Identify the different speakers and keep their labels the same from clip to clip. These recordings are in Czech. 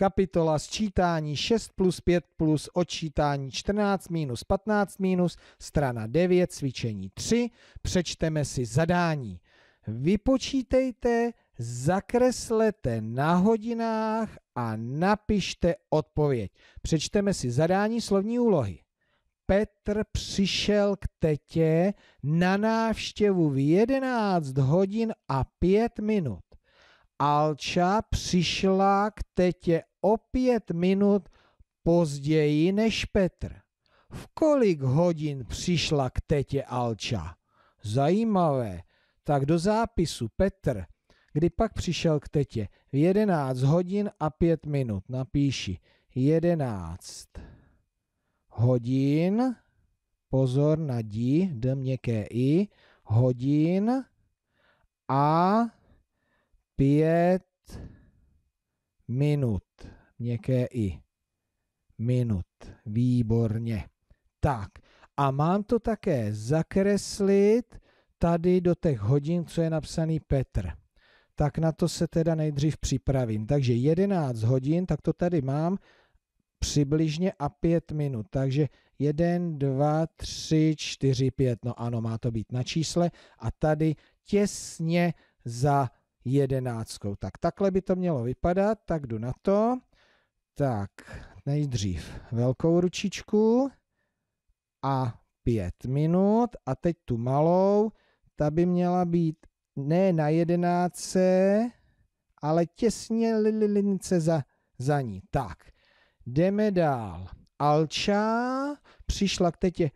Speaker 1: kapitola sčítání 6 plus 5 plus odčítání 14 minus 15 minus, strana 9, cvičení 3, přečteme si zadání. Vypočítejte, zakreslete na hodinách a napište odpověď. Přečteme si zadání slovní úlohy. Petr přišel k tetě na návštěvu v 11 hodin a 5 minut. Alča přišla k tetě o pět minut později než Petr. V kolik hodin přišla k tetě Alča? Zajímavé. Tak do zápisu Petr, kdy pak přišel k tetě? V 11 hodin a 5 minut. Napíši 11 hodin, pozor na dí, d měkké i, hodin a 5 minut, měkké i, minut, výborně. Tak a mám to také zakreslit tady do těch hodin, co je napsaný Petr. Tak na to se teda nejdřív připravím. Takže 11 hodin, tak to tady mám přibližně a 5 minut. Takže 1, 2, 3, 4, 5. No ano, má to být na čísle. A tady těsně za jedenáctkou. Tak takhle by to mělo vypadat, tak jdu na to. Tak nejdřív velkou ručičku a pět minut a teď tu malou, ta by měla být ne na jedenáctce, ale těsně lilince za, za ní. Tak, jdeme dál. Alča přišla k tetě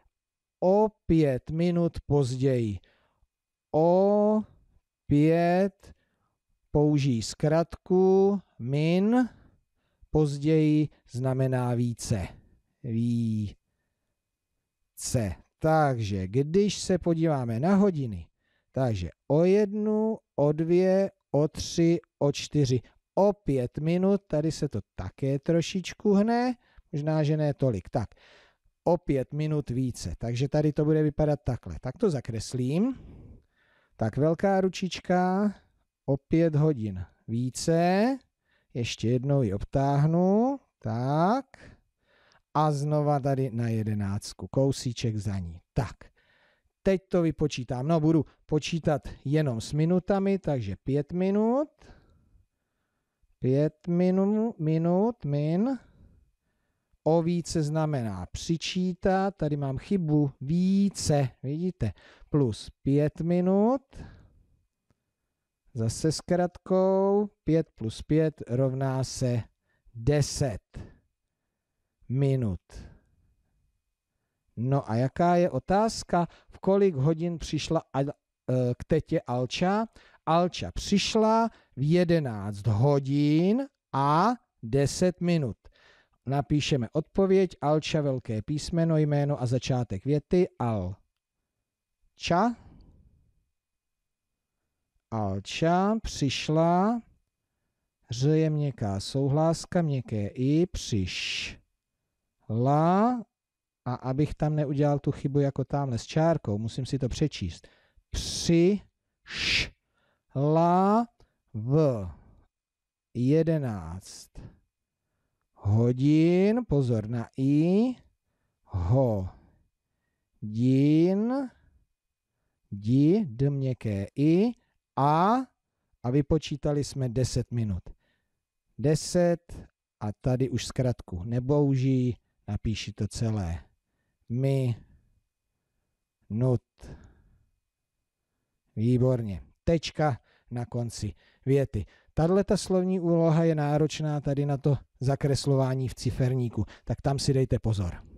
Speaker 1: o pět minut později. O pět použijí zkratku min, později znamená více. Více. Takže když se podíváme na hodiny, takže o jednu, o dvě, o tři, o čtyři, o pět minut, tady se to také trošičku hne, možná, že ne tolik. Tak, o pět minut více. Takže tady to bude vypadat takhle. Tak to zakreslím. Tak velká ručička, o 5 hodin více. Ještě jednou ji obtáhnu. Tak. A znova tady na jedenáctku. Kousíček za ní. Tak. Teď to vypočítám. No, budu počítat jenom s minutami, takže 5 minut. 5 minut, minut, min. O více znamená přičítat. Tady mám chybu více, vidíte. Plus 5 minut Zase s kratkou 5 plus 5 rovná se 10 minut. No a jaká je otázka? V kolik hodin přišla eh, k tetě Alča? Alča přišla v 11 hodin a 10 minut. Napíšeme odpověď Alča velké písmeno, jméno a začátek věty Alča alča přišla, ř je měkká souhláska, měkké i, přiš. La, a abych tam neudělal tu chybu jako tamhle s čárkou, musím si to přečíst. Při, š, la, v, jedenáct hodin, pozor na i, ho, din, di, d měkké i, a a vypočítali jsme 10 minut. 10 a tady už zkratku nebouží, napíši to celé. My nut. Výborně. Tečka na konci věty. Tahle ta slovní úloha je náročná tady na to zakreslování v ciferníku, tak tam si dejte pozor.